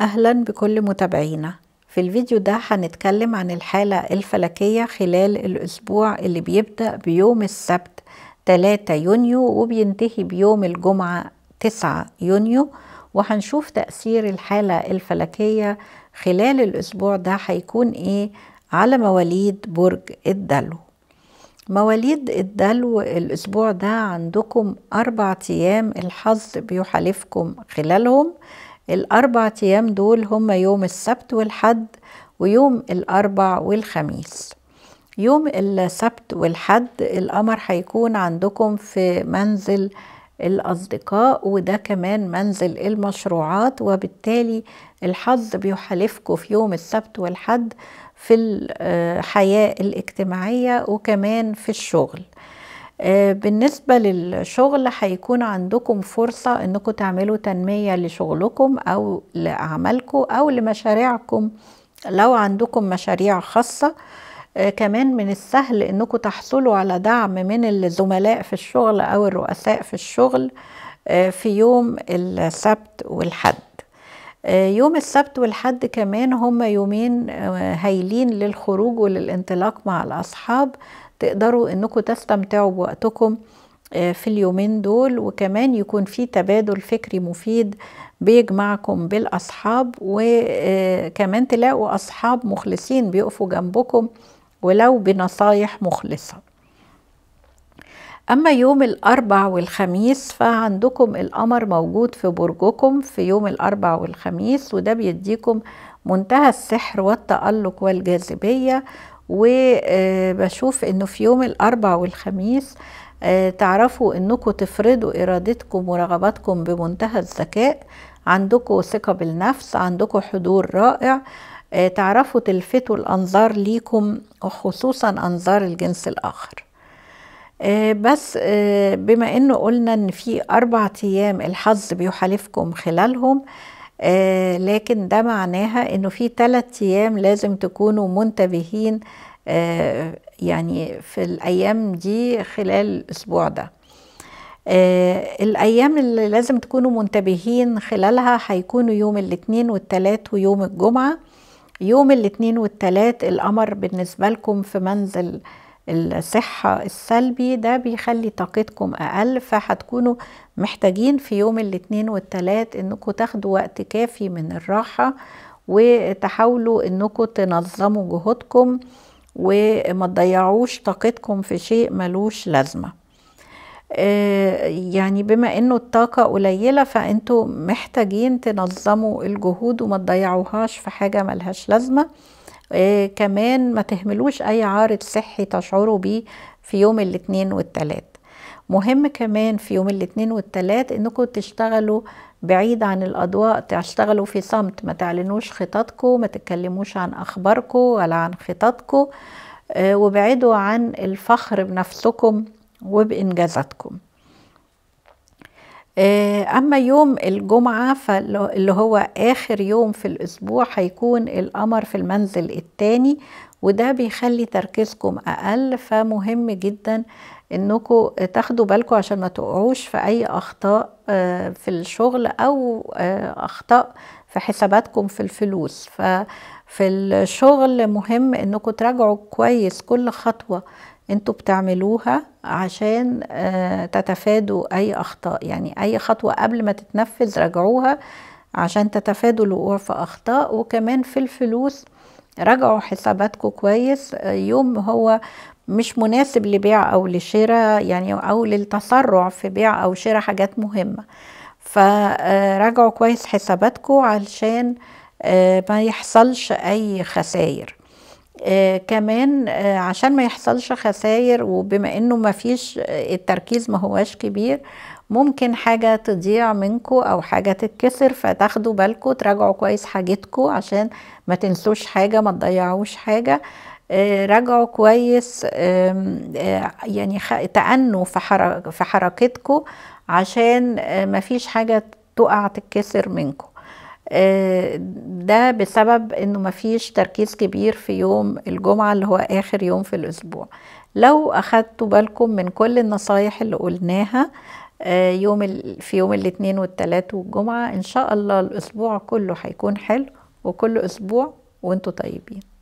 أهلا بكل متابعينا في الفيديو ده هنتكلم عن الحالة الفلكية خلال الأسبوع اللي بيبدأ بيوم السبت 3 يونيو وبينتهي بيوم الجمعة 9 يونيو وهنشوف تأثير الحالة الفلكية خلال الأسبوع ده هيكون إيه على مواليد برج الدلو مواليد الدلو الأسبوع ده عندكم أربع أيام الحظ بيحالفكم خلالهم الأربع أيام دول هم يوم السبت والحد ويوم الأربع والخميس يوم السبت والحد القمر هيكون عندكم في منزل الأصدقاء وده كمان منزل المشروعات وبالتالي الحظ بيحالفكم في يوم السبت والحد في الحياة آه، الاجتماعية وكمان في الشغل آه، بالنسبة للشغل هيكون عندكم فرصة انكم تعملوا تنمية لشغلكم او لأعمالكم او لمشاريعكم لو عندكم مشاريع خاصة آه، كمان من السهل انكم تحصلوا على دعم من الزملاء في الشغل او الرؤساء في الشغل آه، في يوم السبت والحد يوم السبت والحد كمان هما يومين هايلين للخروج وللانطلاق مع الأصحاب تقدروا انكم تستمتعوا بوقتكم آه، في اليومين دول وكمان يكون في تبادل فكري مفيد بيجمعكم بالاصحاب وكمان آه، تلاقوا اصحاب مخلصين بيقفوا جنبكم ولو بنصايح مخلصه أما يوم الأربع والخميس فعندكم القمر موجود في برجكم في يوم الأربع والخميس وده بيديكم منتهى السحر والتألق والجاذبية وبشوف انه في يوم الاربع والخميس آه، تعرفوا انكم تفرضوا ارادتكم ورغباتكم بمنتهى الذكاء عندكم ثقه بالنفس عندكم حضور رائع آه، تعرفوا تلفتوا الانظار ليكم وخصوصا انظار الجنس الاخر آه، بس بما انه قلنا ان في اربع ايام الحظ بيحالفكم خلالهم آه لكن ده معناها انه في ثلاث ايام لازم تكونوا منتبهين آه يعني في الايام دي خلال الاسبوع ده آه الايام اللي لازم تكونوا منتبهين خلالها هيكونوا يوم الاثنين والثلاث ويوم الجمعه يوم الاثنين والثلاث القمر بالنسبه لكم في منزل الصحة السلبي ده بيخلي طاقتكم أقل فهتكونوا محتاجين في يوم الاثنين والثلاث انكم تاخدوا وقت كافي من الراحة وتحاولوا انكم تنظموا جهودكم وما تضيعوش طاقتكم في شيء ملوش لازمة آه، يعني بما انه الطاقة قليلة فانتوا محتاجين تنظموا الجهود وما تضيعوهاش في حاجة ملهاش لازمة آه كمان ما تهملوش اي عارض صحي تشعروا بيه في يوم الاثنين والثلاث مهم كمان في يوم الاثنين والثلاث انكم تشتغلوا بعيد عن الاضواء تشتغلوا في صمت ما تعلنوش خططكم ما تتكلموش عن اخباركم ولا عن خططكم آه وابعدوا عن الفخر بنفسكم وبانجازاتكم آه، أما يوم الجمعة فاللي هو آخر يوم في الأسبوع هيكون القمر في المنزل الثاني وده بيخلي تركيزكم أقل فمهم جدا انكم تاخدوا بالكم عشان ما تقعوش في اي اخطاء آه، في الشغل او آه، اخطاء في حساباتكم في الفلوس ففي الشغل مهم انكم تراجعوا كويس كل خطوه انتوا بتعملوها عشان آه، تتفادوا اي اخطاء يعني اي خطوة قبل ما تتنفذ راجعوها عشان تتفادوا الوقوع في اخطاء وكمان في الفلوس راجعوا حساباتكم كويس يوم هو مش مناسب لبيع او لشراء يعني او للتسرع في بيع او شراء حاجات مهمة فراجعوا آه، كويس حساباتكم علشان آه، ما يحصلش اي خسائر آه كمان آه عشان ما يحصلش خسائر وبما انه ما فيش آه، التركيز ما هواش كبير ممكن حاجة تضيع منكو او حاجة تتكسر فتاخدوا بالكو تراجعوا كويس حاجتكو عشان ما تنسوش حاجة ما تضيعوش حاجة آه راجعوا كويس آه، يعني تأنوا في, حرك في حركتكو عشان آه، ما فيش حاجة تقع تتكسر منكو آه، ده بسبب انه مفيش تركيز كبير في يوم الجمعة اللي هو اخر يوم في الاسبوع لو اخدتوا بالكم من كل النصايح اللي قلناها آه، يوم في يوم الاثنين والثلاث والجمعة ان شاء الله الاسبوع كله هيكون حلو وكل اسبوع وانتوا طيبين